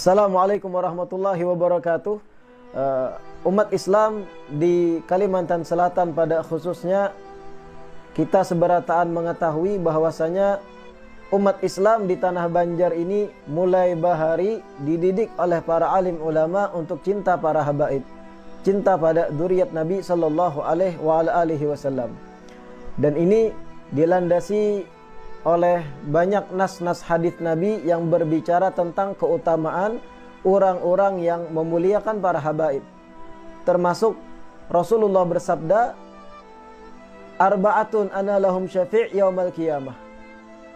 Assalamualaikum warahmatullahi wabarakatuh. Uh, umat Islam di Kalimantan Selatan pada khususnya kita seberataan mengetahui bahwasanya umat Islam di tanah Banjar ini mulai bahari dididik oleh para alim ulama untuk cinta para habaib, cinta pada duriat Nabi sallallahu alaihi wasallam. Dan ini dilandasi oleh banyak nas-nas hadis Nabi yang berbicara tentang keutamaan orang-orang yang memuliakan para habaib. Termasuk Rasulullah bersabda, "Arba'atun ana lahum syafi' yaumal qiyamah."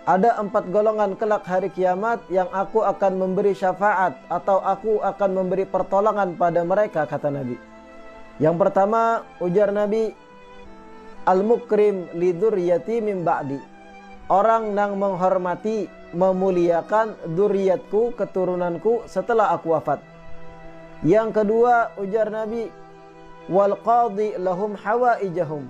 Ada empat golongan kelak hari kiamat yang aku akan memberi syafaat atau aku akan memberi pertolongan pada mereka kata Nabi. Yang pertama ujar Nabi, "Al-mukrim lidur yatimim ba'di." orang yang menghormati memuliakan duriyatku keturunanku setelah aku wafat yang kedua ujar Nabi wal qadhi lahum hawaijahum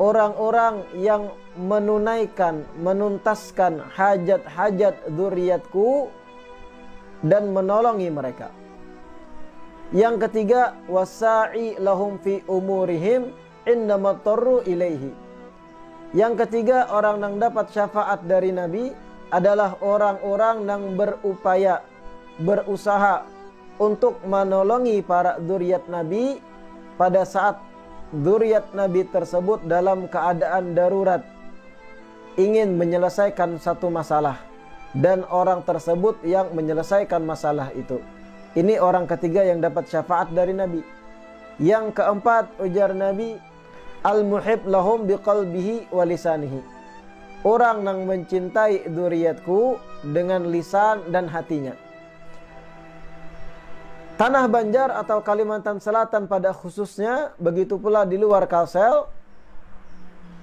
orang-orang yang menunaikan menuntaskan hajat-hajat duriyatku dan menolongi mereka yang ketiga wasa'i lahum fi umurihim innamat ilaihi yang ketiga, orang yang dapat syafaat dari Nabi adalah orang-orang yang berupaya, berusaha untuk menolongi para zuriat Nabi pada saat zuriat Nabi tersebut dalam keadaan darurat ingin menyelesaikan satu masalah dan orang tersebut yang menyelesaikan masalah itu. Ini orang ketiga yang dapat syafaat dari Nabi. Yang keempat ujar Nabi al muhib lahum biqalbihi wa lisanihi orang yang mencintai duriatku dengan lisan dan hatinya tanah Banjar atau Kalimantan Selatan pada khususnya begitu pula di luar Kalsel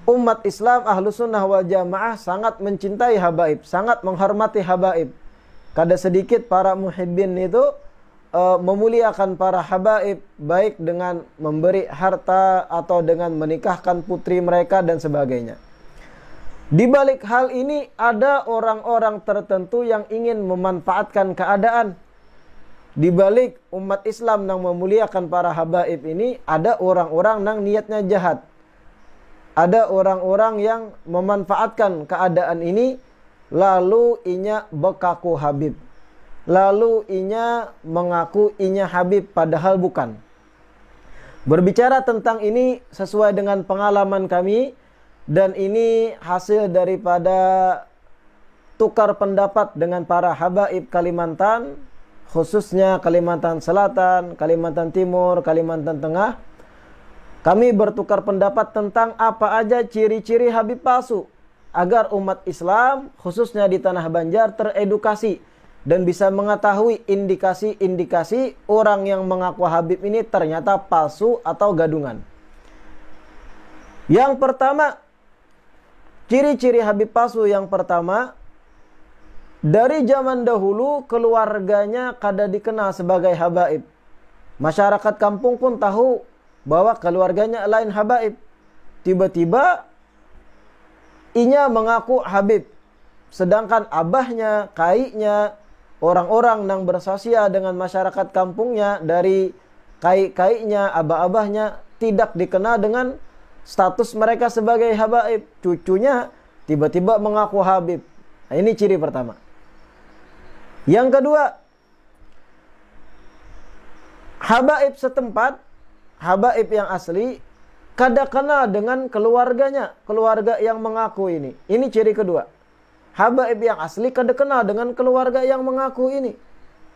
umat Islam ahlu sunnah wal jamaah sangat mencintai habaib sangat menghormati habaib kada sedikit para muhibbin itu uh, memuliakan para habaib baik dengan memberi harta atau dengan menikahkan putri mereka dan sebagainya. Di balik hal ini ada orang-orang tertentu yang ingin memanfaatkan keadaan. Di balik umat Islam yang memuliakan para habaib ini ada orang-orang yang niatnya jahat. Ada orang-orang yang memanfaatkan keadaan ini lalu inya bekaku habib lalu inya mengaku inya Habib padahal bukan. Berbicara tentang ini sesuai dengan pengalaman kami dan ini hasil daripada tukar pendapat dengan para habaib Kalimantan khususnya Kalimantan Selatan, Kalimantan Timur, Kalimantan Tengah. Kami bertukar pendapat tentang apa aja ciri-ciri Habib palsu agar umat Islam khususnya di tanah Banjar teredukasi dan bisa mengetahui indikasi-indikasi orang yang mengaku Habib ini ternyata palsu atau gadungan. Yang pertama, ciri-ciri Habib palsu yang pertama, dari zaman dahulu keluarganya kada dikenal sebagai habaib. Masyarakat kampung pun tahu bahwa keluarganya lain habaib. Tiba-tiba inya mengaku Habib, sedangkan abahnya, kainya, orang-orang yang bersosial dengan masyarakat kampungnya dari kai-kainya, abah-abahnya tidak dikenal dengan status mereka sebagai habaib. Cucunya tiba-tiba mengaku habib. Nah, ini ciri pertama. Yang kedua, habaib setempat, habaib yang asli, kada kenal dengan keluarganya, keluarga yang mengaku ini. Ini ciri kedua habaib yang asli kada kenal dengan keluarga yang mengaku ini.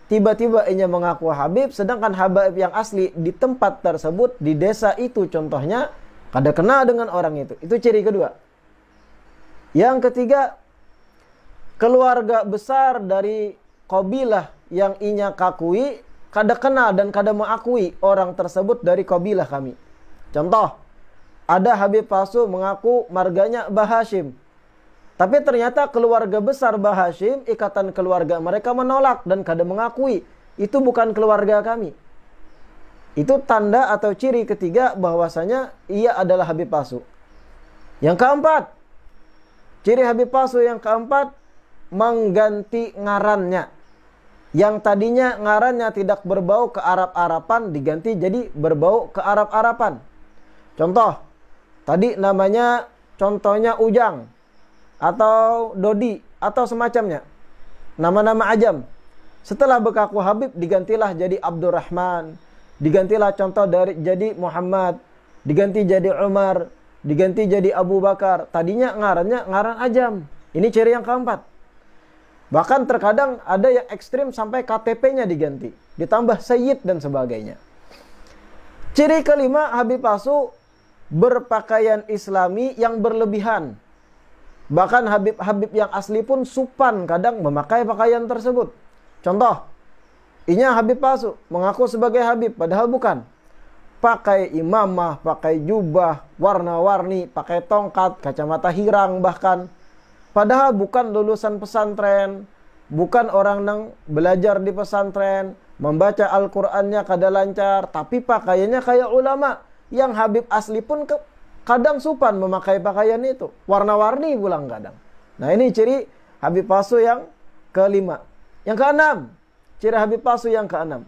Tiba-tiba inya mengaku habib, sedangkan habaib yang asli di tempat tersebut, di desa itu contohnya, kada kenal dengan orang itu. Itu ciri kedua. Yang ketiga, keluarga besar dari kabilah yang inya kakui, kada kenal dan kada mengakui orang tersebut dari kabilah kami. Contoh, ada Habib palsu mengaku marganya Bahashim tapi ternyata keluarga besar Bahashim, ikatan keluarga mereka menolak dan kadang mengakui itu bukan keluarga kami. Itu tanda atau ciri ketiga bahwasanya ia adalah Habib Pasu. Yang keempat, ciri Habib Pasu yang keempat mengganti ngarannya. Yang tadinya ngarannya tidak berbau ke Arab-Arapan diganti jadi berbau ke Arab-Arapan. Contoh, tadi namanya contohnya Ujang atau Dodi atau semacamnya. Nama-nama ajam. Setelah bekaku Habib digantilah jadi Abdurrahman, digantilah contoh dari jadi Muhammad, diganti jadi Umar, diganti jadi Abu Bakar. Tadinya ngarannya ngaran ajam. Ini ciri yang keempat. Bahkan terkadang ada yang ekstrim sampai KTP-nya diganti. Ditambah Sayyid dan sebagainya. Ciri kelima Habib Pasu berpakaian islami yang berlebihan. Bahkan Habib-Habib yang asli pun supan kadang memakai pakaian tersebut. Contoh, inya Habib palsu, mengaku sebagai Habib padahal bukan. Pakai imamah, pakai jubah, warna-warni, pakai tongkat, kacamata hirang bahkan. Padahal bukan lulusan pesantren, bukan orang yang belajar di pesantren, membaca Al-Qur'annya kada lancar, tapi pakaiannya kayak ulama. Yang Habib asli pun ke Kadang supan memakai pakaian itu. Warna-warni pulang kadang. Nah ini ciri Habib palsu yang kelima. Yang keenam. Ciri Habib palsu yang keenam.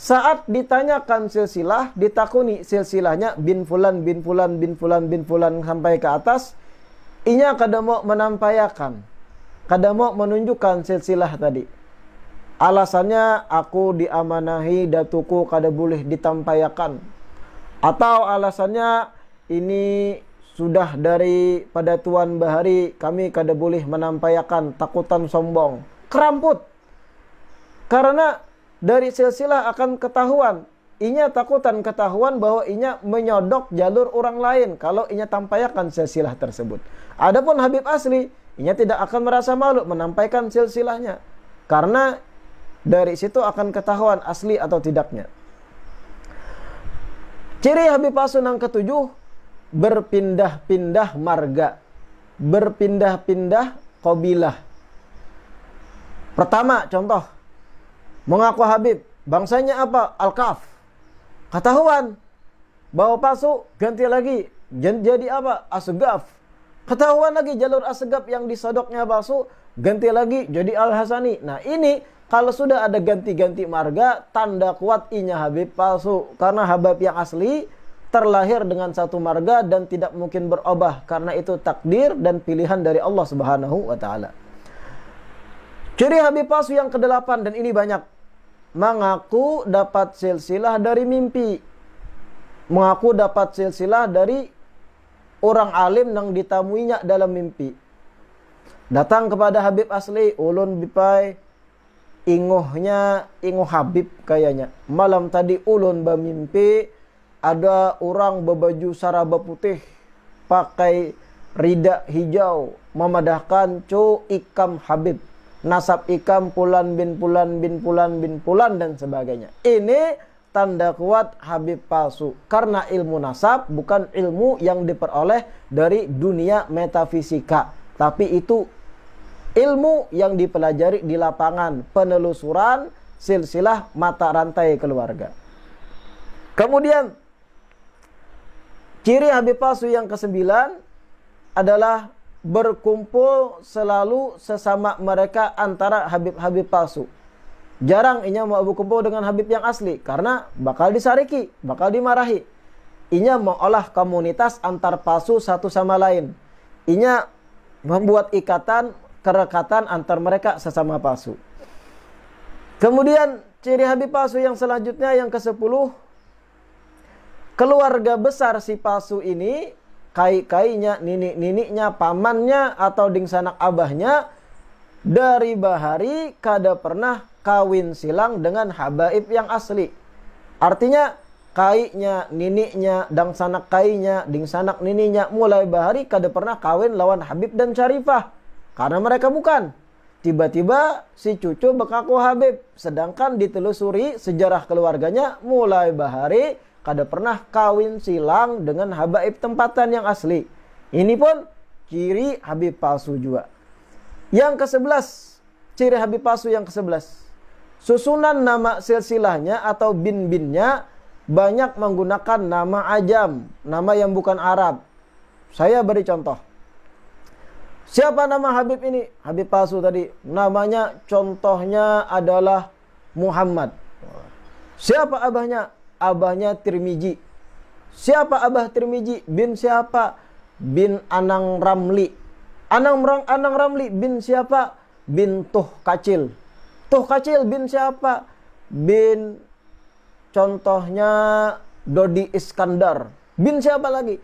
Saat ditanyakan silsilah, ditakuni silsilahnya bin fulan, bin fulan, bin fulan, bin fulan sampai ke atas. Inya kada mau menampayakan. Kada mau menunjukkan silsilah tadi. Alasannya aku diamanahi datuku kada boleh ditampayakan. Atau alasannya ini sudah dari pada Tuan bahari kami kada boleh menampayakan takutan sombong keramput karena dari silsilah akan ketahuan inya takutan ketahuan bahwa inya menyodok jalur orang lain kalau inya tampayakan silsilah tersebut adapun Habib asli inya tidak akan merasa malu menampaikan silsilahnya karena dari situ akan ketahuan asli atau tidaknya ciri Habib Asun yang ketujuh berpindah-pindah marga, berpindah-pindah kobilah. Pertama contoh, mengaku Habib, bangsanya apa? Al-Kaf. Ketahuan, bawa palsu, ganti lagi, jadi apa? Asgaf. Ketahuan lagi jalur asgaf yang disodoknya palsu, ganti lagi jadi Al-Hasani. Nah ini kalau sudah ada ganti-ganti marga, tanda kuat inya Habib palsu. Karena Habib yang asli terlahir dengan satu marga dan tidak mungkin berubah karena itu takdir dan pilihan dari Allah Subhanahu wa taala. Ciri Habib palsu yang kedelapan dan ini banyak mengaku dapat silsilah dari mimpi. Mengaku dapat silsilah dari orang alim yang ditamuinya dalam mimpi. Datang kepada Habib asli ulun bipai ingohnya ingoh Habib kayaknya. Malam tadi ulun bermimpi mimpi ada orang berbaju saraba putih, pakai rida hijau, memadahkan cu ikam habib, nasab ikam pulan bin pulan bin pulan bin pulan dan sebagainya. Ini tanda kuat habib palsu karena ilmu nasab bukan ilmu yang diperoleh dari dunia metafisika, tapi itu ilmu yang dipelajari di lapangan penelusuran silsilah mata rantai keluarga. Kemudian Ciri Habib palsu yang kesembilan adalah berkumpul selalu sesama mereka antara Habib-Habib palsu. Jarang inya mau berkumpul dengan Habib yang asli karena bakal disariki, bakal dimarahi. Inya mengolah komunitas antar palsu satu sama lain. Inya membuat ikatan, kerekatan antar mereka sesama palsu. Kemudian ciri Habib palsu yang selanjutnya yang ke-10 keluarga besar si palsu ini, kai-kainya, nini niniknya, pamannya, atau sanak abahnya, dari bahari kada pernah kawin silang dengan habaib yang asli. Artinya, kainya, nininya, dangsanak kainya, sanak nininya, mulai bahari kada pernah kawin lawan Habib dan Syarifah. Karena mereka bukan. Tiba-tiba si cucu bekaku Habib. Sedangkan ditelusuri sejarah keluarganya mulai bahari kada pernah kawin silang dengan habaib tempatan yang asli. Ini pun ciri habib palsu juga. Yang ke-11, ciri habib palsu yang ke-11. Susunan nama silsilahnya atau bin-binnya banyak menggunakan nama ajam, nama yang bukan Arab. Saya beri contoh. Siapa nama Habib ini? Habib palsu tadi. Namanya contohnya adalah Muhammad. Siapa abahnya? abahnya Tirmiji. Siapa abah Tirmiji? Bin siapa? Bin Anang Ramli. Anang, Anang Ramli bin siapa? Bin Tuh Kacil. Tuh Kacil bin siapa? Bin contohnya Dodi Iskandar. Bin siapa lagi?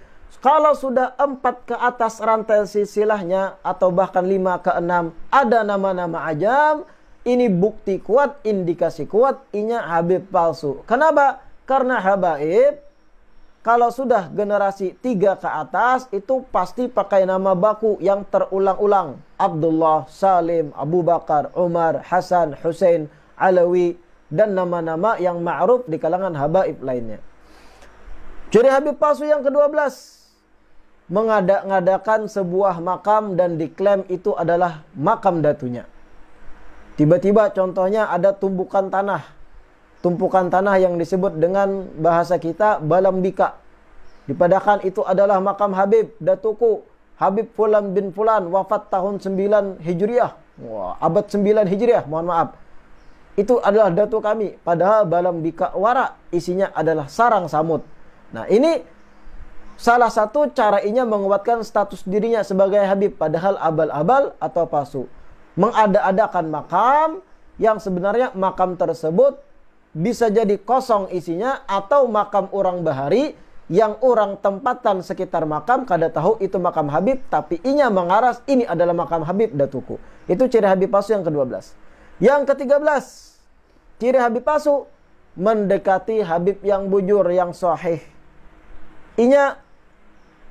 Kalau sudah empat ke atas rantai silsilahnya atau bahkan lima ke enam ada nama-nama ajam, ini bukti kuat, indikasi kuat, inya Habib palsu. Kenapa? Karena habaib kalau sudah generasi tiga ke atas itu pasti pakai nama baku yang terulang-ulang. Abdullah, Salim, Abu Bakar, Umar, Hasan, Hussein, Alawi, dan nama-nama yang ma'ruf di kalangan habaib lainnya. Jadi Habib palsu yang ke-12. mengadakan sebuah makam dan diklaim itu adalah makam datunya. Tiba-tiba contohnya ada tumbukan tanah tumpukan tanah yang disebut dengan bahasa kita balam bika, dipadahkan itu adalah makam Habib Datuku Habib Fulan bin Fulan wafat tahun 9 Hijriah. Wah, abad 9 Hijriah, mohon maaf. Itu adalah datu kami. Padahal balam bika Wara isinya adalah sarang samut, Nah, ini salah satu cara inya menguatkan status dirinya sebagai Habib padahal abal-abal atau palsu. Mengada-adakan makam yang sebenarnya makam tersebut bisa jadi kosong isinya atau makam orang bahari yang orang tempatan sekitar makam kada tahu itu makam Habib tapi inya mengaras ini adalah makam Habib datuku. Itu ciri Habib palsu yang ke-12. Yang ke-13 ciri Habib palsu mendekati Habib yang bujur yang sahih. Inya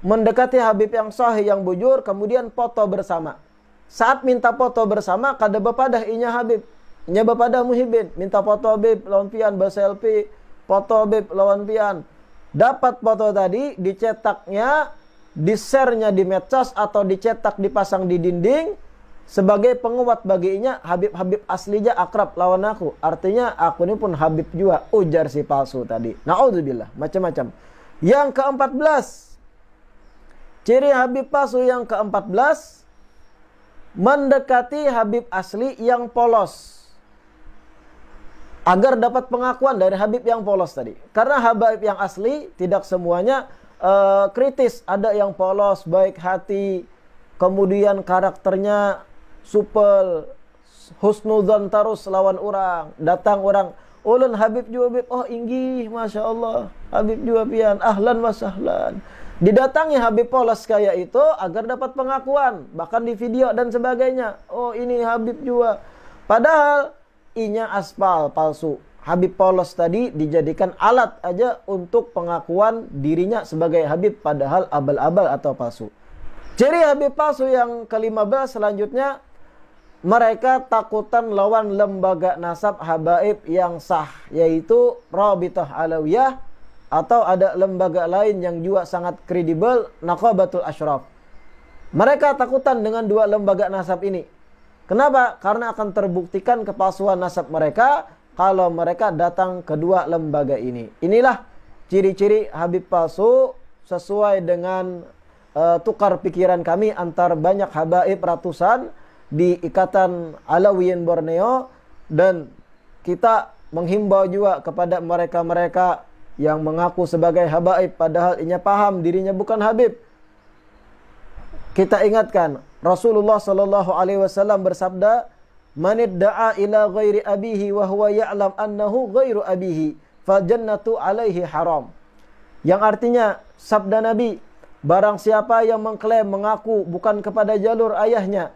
mendekati Habib yang sahih yang bujur kemudian foto bersama. Saat minta foto bersama kada bepadah inya Habib. Nya bapada muhibin, minta foto bib lawan pian selfie, foto bib lawan pian. Dapat foto tadi dicetaknya, di-share-nya di medsos atau dicetak dipasang di dinding sebagai penguat baginya Habib-habib aslinya akrab lawan aku. Artinya aku ini pun Habib juga ujar si palsu tadi. na'udzubillah macam-macam. Yang ke-14 Ciri Habib palsu yang ke-14 mendekati Habib asli yang polos agar dapat pengakuan dari Habib yang polos tadi. Karena Habib yang asli tidak semuanya uh, kritis, ada yang polos, baik hati, kemudian karakternya supel, husnudzon terus lawan orang, datang orang ulun Habib juga, oh inggi, masya Allah, Habib juga pian, ahlan wa sahlan. Didatangi Habib polos kayak itu agar dapat pengakuan, bahkan di video dan sebagainya. Oh ini Habib juga, Padahal I-nya aspal, palsu. Habib Polos tadi dijadikan alat aja untuk pengakuan dirinya sebagai Habib padahal abal-abal atau palsu. Ciri Habib palsu yang kelima belas selanjutnya mereka takutan lawan lembaga nasab habaib yang sah yaitu Rabitah Alawiyah atau ada lembaga lain yang juga sangat kredibel Naqabatul Ashraf. Mereka takutan dengan dua lembaga nasab ini. Kenapa? Karena akan terbuktikan kepalsuan nasab mereka kalau mereka datang kedua lembaga ini. Inilah ciri-ciri Habib palsu sesuai dengan uh, tukar pikiran kami antar banyak habaib ratusan di Ikatan Alawiyin Borneo dan kita menghimbau juga kepada mereka-mereka yang mengaku sebagai habaib padahal inya paham dirinya bukan habib kita ingatkan Rasulullah sallallahu alaihi wasallam bersabda manid da'a ila ghairi abihi wa huwa ya'lam annahu ghairu abihi fajannatu alaihi haram yang artinya sabda nabi barang siapa yang mengklaim mengaku bukan kepada jalur ayahnya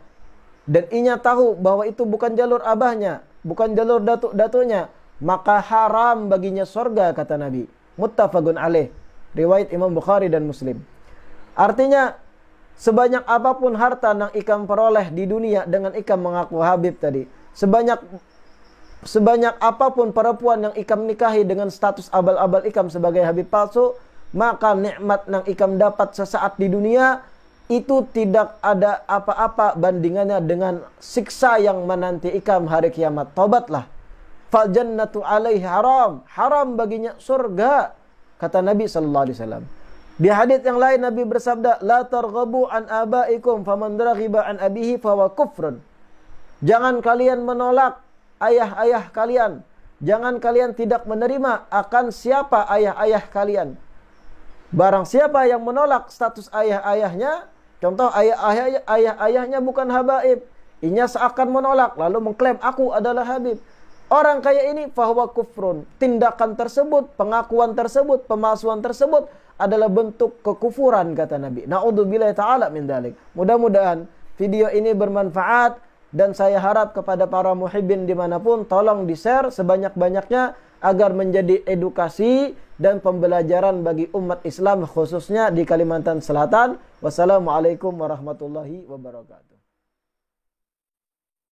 dan inya tahu bahwa itu bukan jalur abahnya bukan jalur datuk-datuknya maka haram baginya surga kata nabi muttafaqun alaih riwayat imam bukhari dan muslim artinya sebanyak apapun harta yang ikam peroleh di dunia dengan ikam mengaku Habib tadi sebanyak sebanyak apapun perempuan yang ikam nikahi dengan status abal-abal ikam sebagai Habib palsu maka nikmat yang ikam dapat sesaat di dunia itu tidak ada apa-apa bandingannya dengan siksa yang menanti ikam hari kiamat tobatlah fal jannatu alaihi haram haram baginya surga kata Nabi sallallahu alaihi wasallam Di hadis yang lain Nabi bersabda, "La targhabu an abaikum faman raghiba an abihi fawa kufrun." Jangan kalian menolak ayah-ayah kalian. Jangan kalian tidak menerima akan siapa ayah-ayah kalian. Barang siapa yang menolak status ayah-ayahnya, contoh ayah-ayah ayah-ayahnya bukan habaib, inya seakan menolak lalu mengklaim aku adalah habib. Orang kaya ini fahwa kufrun. Tindakan tersebut, pengakuan tersebut, pemalsuan tersebut adalah bentuk kekufuran kata Nabi. Naudzubillah taala min dalik. Mudah-mudahan video ini bermanfaat dan saya harap kepada para muhibbin dimanapun tolong di-share sebanyak-banyaknya agar menjadi edukasi dan pembelajaran bagi umat Islam khususnya di Kalimantan Selatan. Wassalamualaikum warahmatullahi wabarakatuh.